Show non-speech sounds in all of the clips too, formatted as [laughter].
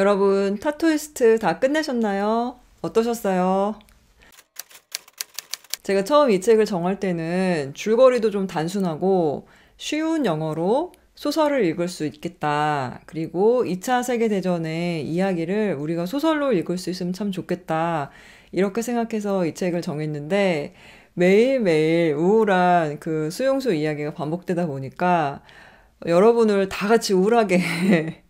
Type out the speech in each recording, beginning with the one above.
여러분 타투이스트 다 끝내셨나요? 어떠셨어요? 제가 처음 이 책을 정할 때는 줄거리도 좀 단순하고 쉬운 영어로 소설을 읽을 수 있겠다. 그리고 2차 세계대전의 이야기를 우리가 소설로 읽을 수 있으면 참 좋겠다. 이렇게 생각해서 이 책을 정했는데 매일매일 우울한 그 수용소 이야기가 반복되다 보니까 여러분을 다 같이 우울하게 [laughs]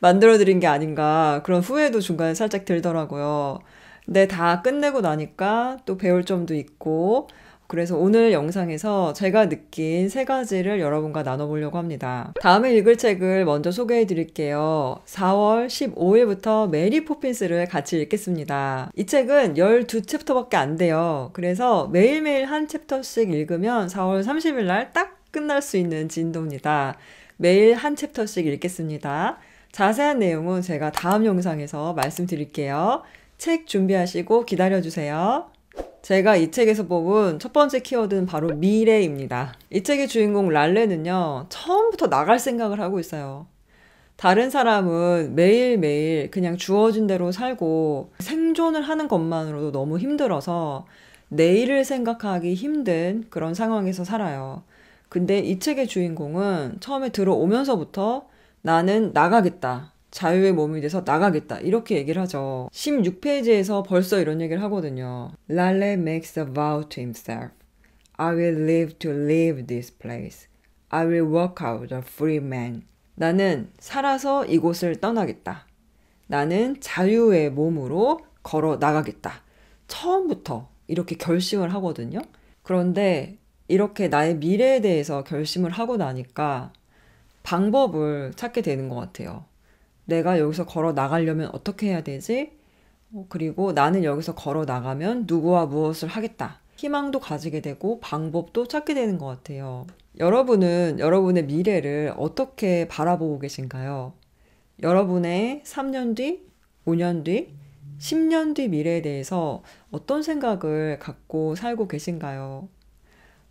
만들어드린 게 아닌가 그런 후회도 중간에 살짝 들더라고요. 근데 다 끝내고 나니까 또 배울 점도 있고 그래서 오늘 영상에서 제가 느낀 세 가지를 여러분과 나눠보려고 합니다. 다음에 읽을 책을 먼저 소개해 드릴게요. 4월 15일부터 메리 포핀스를 같이 읽겠습니다. 이 책은 12챕터밖에 안 돼요. 그래서 매일매일 한 챕터씩 읽으면 4월 30일 날 딱 끝날 수 있는 진도입니다. 매일 한 챕터씩 읽겠습니다. 자세한 내용은 제가 다음 영상에서 말씀드릴게요. 책 준비하시고 기다려주세요. 제가 이 책에서 뽑은 첫 번째 키워드는 바로 미래입니다. 이 책의 주인공 랄레는요, 처음부터 나갈 생각을 하고 있어요. 다른 사람은 매일매일 그냥 주어진 대로 살고 생존을 하는 것만으로도 너무 힘들어서 내일을 생각하기 힘든 그런 상황에서 살아요. 근데 이 책의 주인공은 처음에 들어오면서부터 나는 나가겠다. 자유의 몸이 돼서 나가겠다. 이렇게 얘기를 하죠. 16페이지에서 벌써 이런 얘기를 하거든요. 랄레 makes a vow to himself. I will live to leave this place. I will walk out a free man. 나는 살아서 이곳을 떠나겠다. 나는 자유의 몸으로 걸어 나가겠다. 처음부터 이렇게 결심을 하거든요. 그런데 이렇게 나의 미래에 대해서 결심을 하고 나니까 방법을 찾게 되는 것 같아요. 내가 여기서 걸어 나가려면 어떻게 해야 되지? 어, 그리고 나는 여기서 걸어 나가면 누구와 무엇을 하겠다. 희망도 가지게 되고 방법도 찾게 되는 것 같아요. 여러분은 여러분의 미래를 어떻게 바라보고 계신가요? 여러분의 3년 뒤, 5년 뒤, 10년 뒤 미래에 대해서 어떤 생각을 갖고 살고 계신가요?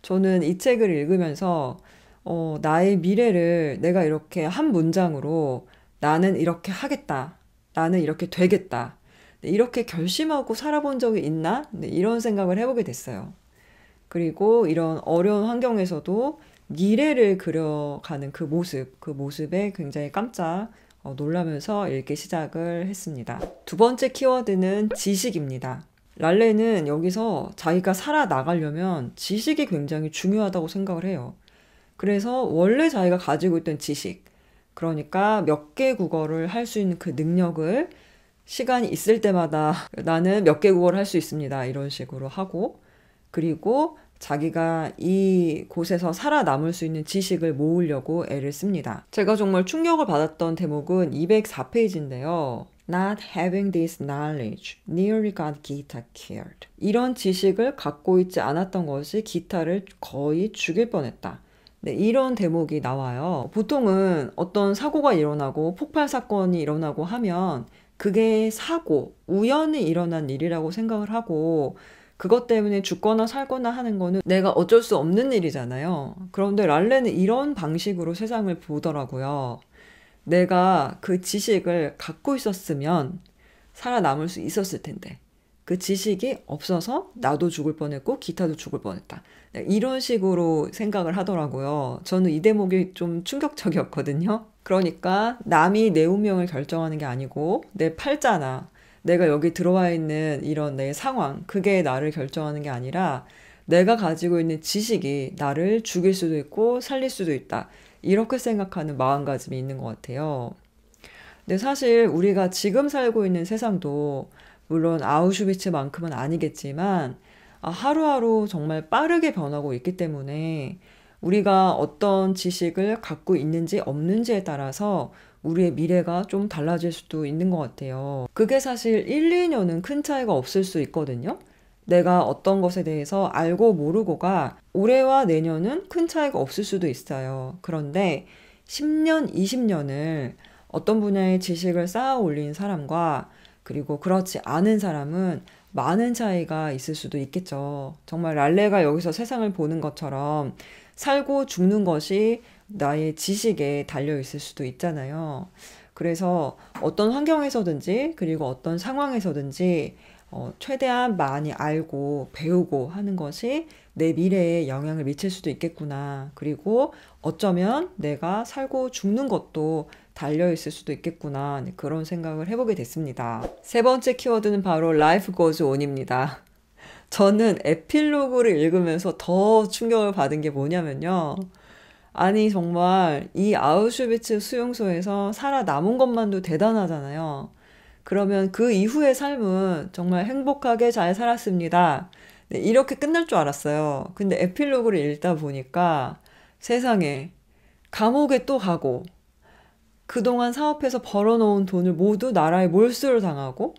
저는 이 책을 읽으면서 어, 나의 미래를 내가 이렇게 한 문장으로 나는 이렇게 하겠다. 나는 이렇게 되겠다. 네, 이렇게 결심하고 살아본 적이 있나? 네, 이런 생각을 해보게 됐어요. 그리고 이런 어려운 환경에서도 미래를 그려가는 그 모습, 그 모습에 굉장히 깜짝 어, 놀라면서 읽기 시작을 했습니다. 두 번째 키워드는 지식입니다. 랄레는 여기서 자기가 살아나가려면 지식이 굉장히 중요하다고 생각을 해요. 그래서 원래 자기가 가지고 있던 지식, 그러니까 몇 개 국어를 할 수 있는 그 능력을 시간이 있을 때마다 [laughs] 나는 몇 개 국어를 할 수 있습니다. 이런 식으로 하고, 그리고 자기가 이 곳에서 살아남을 수 있는 지식을 모으려고 애를 씁니다. 제가 정말 충격을 받았던 대목은 204페이지인데요. Not having this knowledge nearly got Gita killed. 이런 지식을 갖고 있지 않았던 것이 기타를 거의 죽일 뻔했다. 네, 이런 대목이 나와요. 보통은 어떤 사고가 일어나고 폭발 사건이 일어나고 하면 그게 사고, 우연히 일어난 일이라고 생각을 하고 그것 때문에 죽거나 살거나 하는 거는 내가 어쩔 수 없는 일이잖아요. 그런데 랄레는 이런 방식으로 세상을 보더라고요. 내가 그 지식을 갖고 있었으면 살아남을 수 있었을 텐데. 그 지식이 없어서 나도 죽을 뻔했고 기타도 죽을 뻔했다. 네, 이런 식으로 생각을 하더라고요. 저는 이 대목이 좀 충격적이었거든요. 그러니까 남이 내 운명을 결정하는 게 아니고 내 팔자나 내가 여기 들어와 있는 이런 내 상황, 그게 나를 결정하는 게 아니라 내가 가지고 있는 지식이 나를 죽일 수도 있고 살릴 수도 있다. 이렇게 생각하는 마음가짐이 있는 것 같아요. 근데 사실 우리가 지금 살고 있는 세상도 물론 아우슈비츠만큼은 아니겠지만 아, 하루하루 정말 빠르게 변하고 있기 때문에 우리가 어떤 지식을 갖고 있는지 없는지에 따라서 우리의 미래가 좀 달라질 수도 있는 것 같아요. 그게 사실 1, 2년은 큰 차이가 없을 수 있거든요. 내가 어떤 것에 대해서 알고 모르고가 올해와 내년은 큰 차이가 없을 수도 있어요. 그런데 10년, 20년을 어떤 분야의 지식을 쌓아 올린 사람과 그리고 그렇지 않은 사람은 많은 차이가 있을 수도 있겠죠. 정말 랄레가 여기서 세상을 보는 것처럼 살고 죽는 것이 나의 지식에 달려 있을 수도 있잖아요. 그래서 어떤 환경에서든지 그리고 어떤 상황에서든지 어, 최대한 많이 알고 배우고 하는 것이 내 미래에 영향을 미칠 수도 있겠구나. 그리고 어쩌면 내가 살고 죽는 것도 달려있을 수도 있겠구나 그런 생각을 해보게 됐습니다. 세 번째 키워드는 바로 Life Goes On입니다. 저는 에필로그를 읽으면서 더 충격을 받은 게 뭐냐면요. 아니 정말 이 아우슈비츠 수용소에서 살아남은 것만도 대단하잖아요. 그러면 그 이후의 삶은 정말 행복하게 잘 살았습니다. 네, 이렇게 끝날 줄 알았어요. 근데 에필로그를 읽다 보니까 세상에 감옥에 또 가고 그동안 사업해서 벌어놓은 돈을 모두 나라에 몰수를 당하고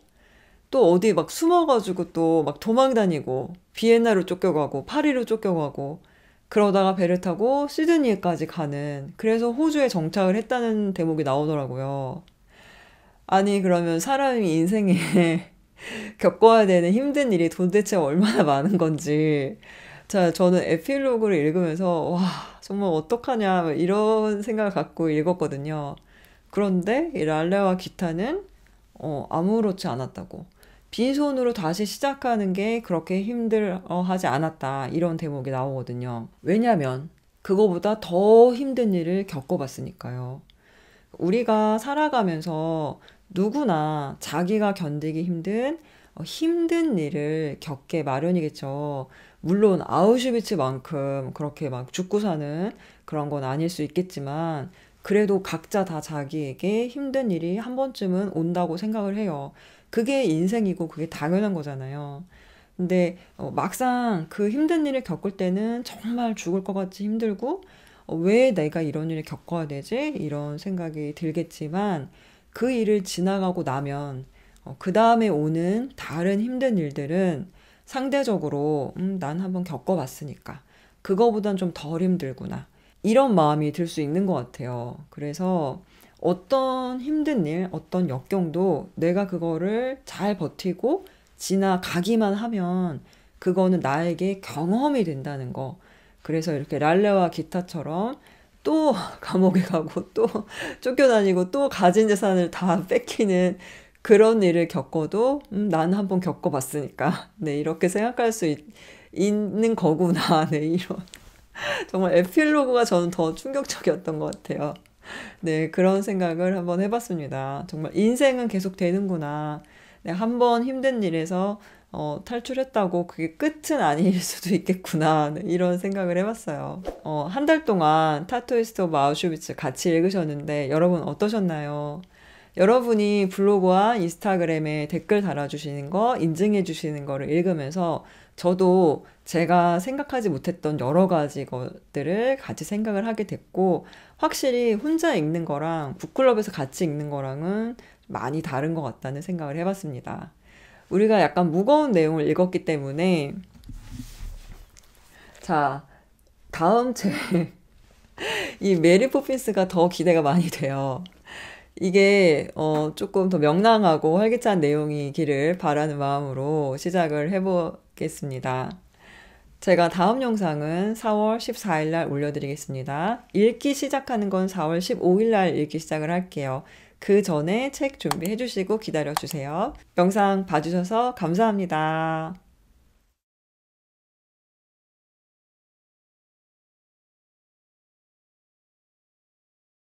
또 어디 막 숨어가지고 또 막 도망다니고 비엔나로 쫓겨가고 파리로 쫓겨가고 그러다가 배를 타고 시드니까지 에 가는 그래서 호주에 정착을 했다는 대목이 나오더라고요. 아니 그러면 사람이 인생에 [laughs] 겪어야 되는 힘든 일이 도대체 얼마나 많은 건지 자 저는 에필로그를 읽으면서 와 정말 어떡하냐 이런 생각을 갖고 읽었거든요. 그런데 이 랄레와 기타는 어, 아무렇지 않았다고. 빈손으로 다시 시작하는 게 그렇게 힘들어하지 않았다. 이런 대목이 나오거든요. 왜냐면 그거보다 더 힘든 일을 겪어봤으니까요. 우리가 살아가면서 누구나 자기가 견디기 힘든 어, 힘든 일을 겪게 마련이겠죠. 물론 아우슈비츠만큼 그렇게 막 죽고 사는 그런 건 아닐 수 있겠지만 그래도 각자 다 자기에게 힘든 일이 한 번쯤은 온다고 생각을 해요. 그게 인생이고 그게 당연한 거잖아요. 근데 어, 막상 그 힘든 일을 겪을 때는 정말 죽을 것 같이 힘들고 어, 왜 내가 이런 일을 겪어야 되지? 이런 생각이 들겠지만 그 일을 지나가고 나면 어, 그 다음에 오는 다른 힘든 일들은 상대적으로 음, 난 한 번 겪어봤으니까 그거보단 좀 덜 힘들구나. 이런 마음이 들 수 있는 것 같아요. 그래서 어떤 힘든 일, 어떤 역경도 내가 그거를 잘 버티고 지나가기만 하면 그거는 나에게 경험이 된다는 거. 그래서 이렇게 랄레와 기타처럼 또 [laughs] 감옥에 가고 또 쫓겨다니고 또 가진 재산을 다 뺏기는 그런 일을 겪어도 음, 난 한번 겪어봤으니까 [laughs] 네 이렇게 생각할 수 있, 는 거구나 [laughs] 네 이런 [laughs] 정말 에필로그가 저는 더 충격적이었던 것 같아요. 네, 그런 생각을 한번 해봤습니다. 정말 인생은 계속 되는구나. 네, 한번 힘든 일에서 어, 탈출했다고 그게 끝은 아닐 [laughs] 수도 있겠구나 네, 이런 생각을 해봤어요. 어, 한 달 동안 타투이스트 오브 아우슈비츠 같이 읽으셨는데 여러분 어떠셨나요? 여러분이 블로그와 인스타그램에 댓글 달아주시는 거, 인증해 주시는 거를 읽으면서 저도 제가 생각하지 못했던 여러 가지 것들을 같이 생각을 하게 됐고, 확실히 혼자 읽는 거랑 북클럽에서 같이 읽는 거랑은 많이 다른 것 같다는 생각을 해봤습니다. 우리가 약간 무거운 내용을 읽었기 때문에, 자, 다음 책. [laughs] 이 메리 포핀스가 더 기대가 많이 돼요. 이게 어 조금 더 명랑하고 활기찬 내용이기를 바라는 마음으로 시작을 해보 좋겠습니다. 제가 다음 영상은 4월 14일 날 올려드리겠습니다. 읽기 시작하는 건 4월 15일 날 읽기 시작을 할게요. 그 전에 책 준비해 주시고 기다려 주세요. 영상 봐주셔서 감사합니다.